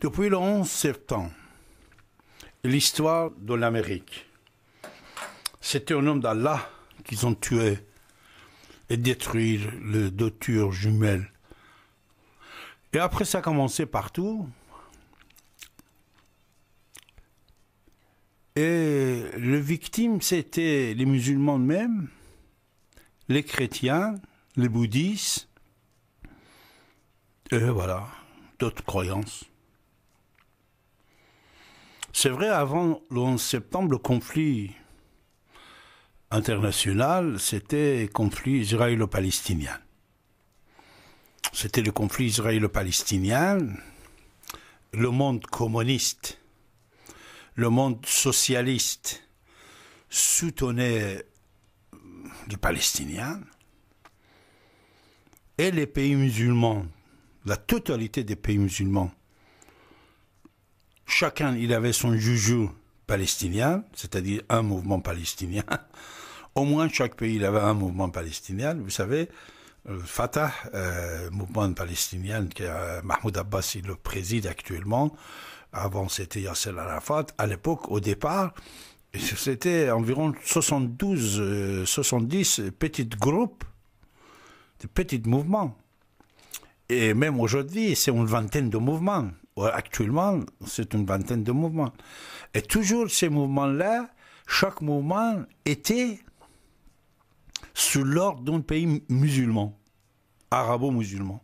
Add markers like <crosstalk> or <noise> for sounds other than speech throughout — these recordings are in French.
Depuis le 11 septembre, l'histoire de l'Amérique, c'était au nom d'Allah qu'ils ont tué et détruit le deux jumel. Et après, ça a commencé partout. Et les victimes, c'était les musulmans eux-mêmes, les chrétiens, les bouddhistes, et voilà, d'autres croyances. C'est vrai, avant le 11 septembre, le conflit international, c'était le conflit israélo-palestinien. C'était le conflit israélo-palestinien. Le monde communiste, le monde socialiste soutenait les Palestiniens et les pays musulmans, la totalité des pays musulmans Chacun, il avait son joujou palestinien, c'est-à-dire un mouvement palestinien. <laughs> Au moins, chaque pays, il avait un mouvement palestinien. Vous savez, le euh, Fatah, euh, mouvement palestinien que euh, Mahmoud Abbas il le préside actuellement. Avant, c'était Yasser Arafat. À l'époque, au départ, <laughs> c'était environ 72, 70 petits groupes, de petits mouvements. Et même aujourd'hui, c'est une vingtaine de mouvements actuellement, c'est une vingtaine de mouvements. Et toujours ces mouvements-là, chaque mouvement était sous l'ordre d'un pays musulman, arabo-musulman.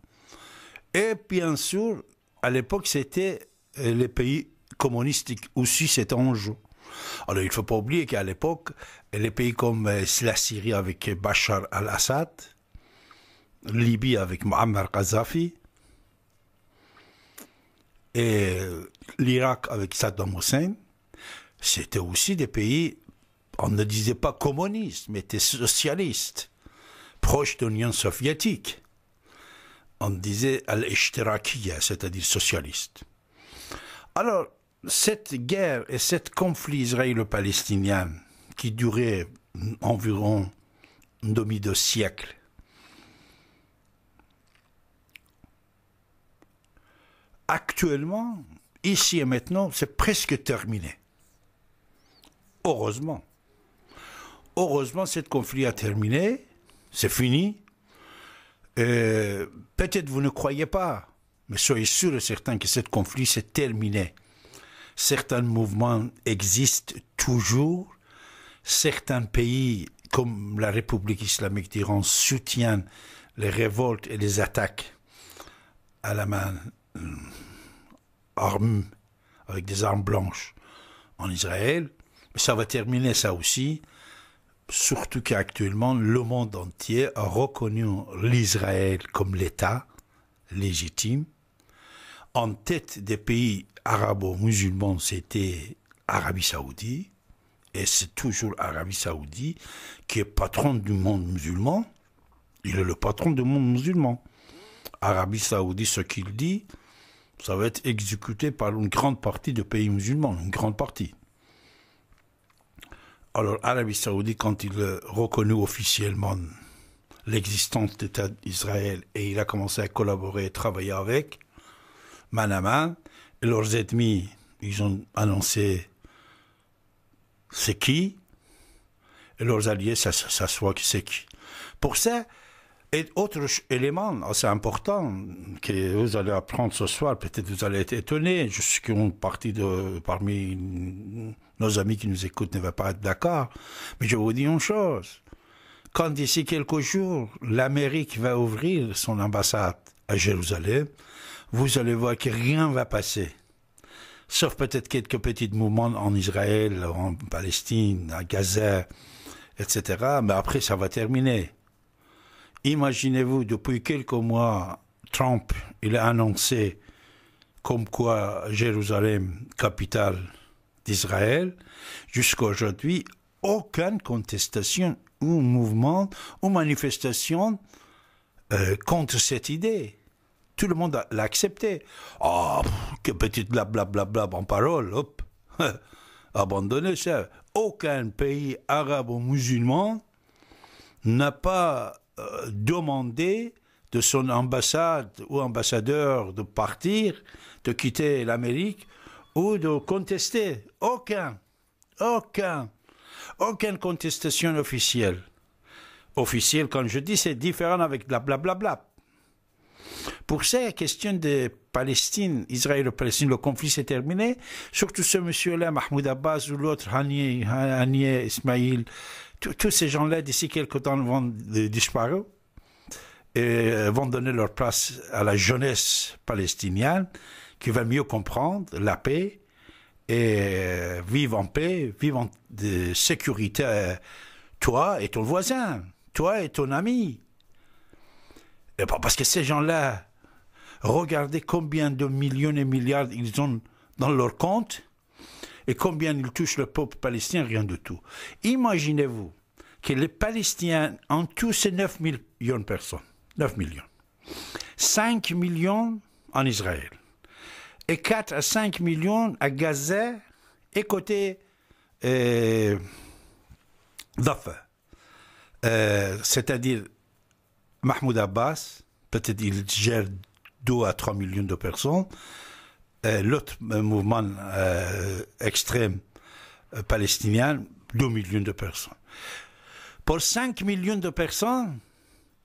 Et bien sûr, à l'époque, c'était euh, les pays communistes aussi c'était en jeu. Alors il ne faut pas oublier qu'à l'époque, les pays comme euh, la Syrie avec Bachar al-Assad, Libye avec Muammar Gaddafi, et euh, l'Irak avec Saddam Hussein, c'était aussi des pays, on ne disait pas communistes, mais étaient socialistes, proches de l'Union soviétique. On disait al-ishtirakiya, c'est-à-dire socialiste. Alors, cette guerre et ce conflit israélo-palestinien qui durait environ demi deux siècles, actuellement, ici et maintenant, c'est presque terminé. Heureusement. Heureusement, ce conflit a terminé. C'est fini. Euh, peut-être vous ne croyez pas, mais soyez sûr et certain que ce conflit s'est terminé. Certains mouvements existent toujours. Certains pays, comme la République islamique d'Iran, soutiennent les révoltes et les attaques à la main Hmm. armes, avec des armes blanches en Israël. mais Ça va terminer ça aussi, surtout qu'actuellement, le monde entier a reconnu l'Israël comme l'État légitime. En tête des pays arabo-musulmans, c'était Arabie saoudite, et c'est toujours Arabie saoudite qui est patron du monde musulman. Il est le patron du monde musulman. Arabie saoudite, ce qu'il dit, ça va être exécuté par une grande partie de pays musulmans, une grande partie. Alors, Arabie Saoudite, quand il a reconnu officiellement l'existence d'État d'Israël et il a commencé à collaborer et travailler avec, Manama et leurs ennemis, ils ont annoncé c'est qui, et leurs alliés, ça, ça, ça soit qui c'est qui. Pour ça, et autre élément assez oh, important que vous allez apprendre ce soir, peut-être vous allez être étonné, je suis qu'une partie de, parmi nos amis qui nous écoutent ne va pas être d'accord, mais je vous dis une chose. Quand d'ici quelques jours, l'Amérique va ouvrir son ambassade à Jérusalem, vous allez voir que rien ne va passer. Sauf peut-être quelques petits mouvements en Israël, en Palestine, à Gaza, etc. Mais après, ça va terminer. Imaginez-vous, depuis quelques mois, Trump, il a annoncé comme quoi Jérusalem, capitale d'Israël, jusqu'à aujourd'hui, aucune contestation ou mouvement ou manifestation euh, contre cette idée. Tout le monde l'a accepté. Oh, que petite blablabla en parole, hop. <laughs> abandonnez ça. Aucun pays arabe ou musulman n'a pas euh, demander de son ambassade ou ambassadeur de partir, de quitter l'Amérique ou de contester. Aucun, aucun, aucune contestation officielle. Officielle, quand je dis, c'est différent avec la blablabla. Bla bla. Pour ces questions de Palestine, Israël Palestine, le conflit s'est terminé. Surtout ce monsieur-là, Mahmoud Abbas ou l'autre, Hanier Ismail, tous ces gens-là, d'ici quelques temps, vont disparaître et euh, vont donner leur place à la jeunesse palestinienne qui va mieux comprendre la paix et euh, vivre en paix, vivre en de sécurité, toi et ton voisin, toi et ton ami. parce que ces gens-là, regardez combien de millions et milliards ils ont dans leur compte et combien il touche le peuple palestinien, rien du tout. Imaginez-vous que les Palestiniens, en tous ces 9 millions de personnes. 9 millions. 5 millions en Israël. Et 4 à 5 millions à Gaza et côté euh, euh, C'est-à-dire Mahmoud Abbas, peut-être il gère 2 à 3 millions de personnes. Euh, l'autre euh, mouvement euh, extrême palestinien, 2 millions de personnes. Pour 5 millions de personnes,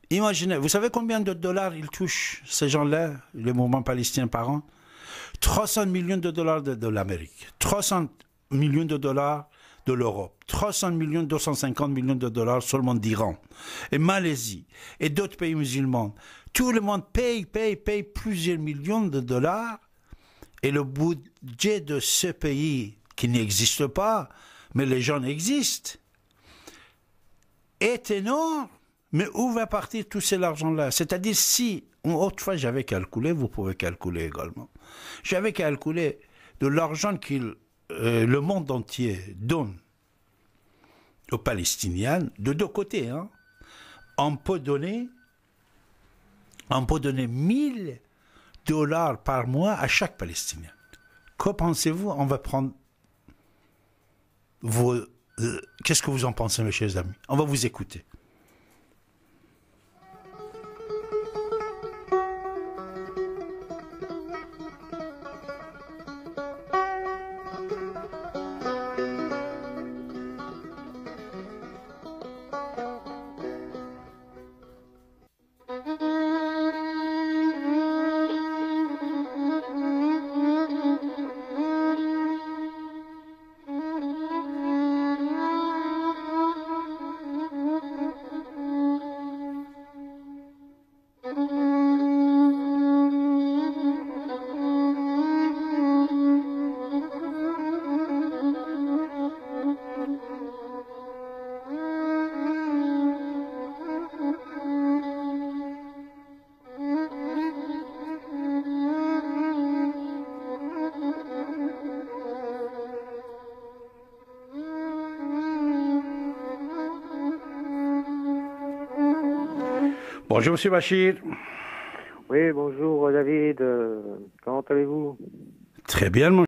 imaginez, vous savez combien de dollars ils touchent, ces gens-là, le mouvement palestinien par an 300 millions de dollars de, de l'Amérique, 300 millions de dollars de l'Europe, 300 millions, 250 millions de dollars seulement d'Iran, et Malaisie, et d'autres pays musulmans. Tout le monde paye, paye, paye plusieurs millions de dollars et le budget de ce pays, qui n'existe pas, mais les gens existent, est énorme. Mais où va partir tout cet argent-là C'est-à-dire si, autrefois j'avais calculé, vous pouvez calculer également, j'avais calculé de l'argent que euh, le monde entier donne aux Palestiniens, de deux côtés, hein. on peut donner, on peut donner 1000 dollars par mois à chaque Palestinien. Qu'en pensez-vous On va prendre vos... Euh, qu'est-ce que vous en pensez, mes chers amis On va vous écouter. Bonjour, Monsieur Bachir. Oui, bonjour, David. Euh, comment allez-vous Très bien, mon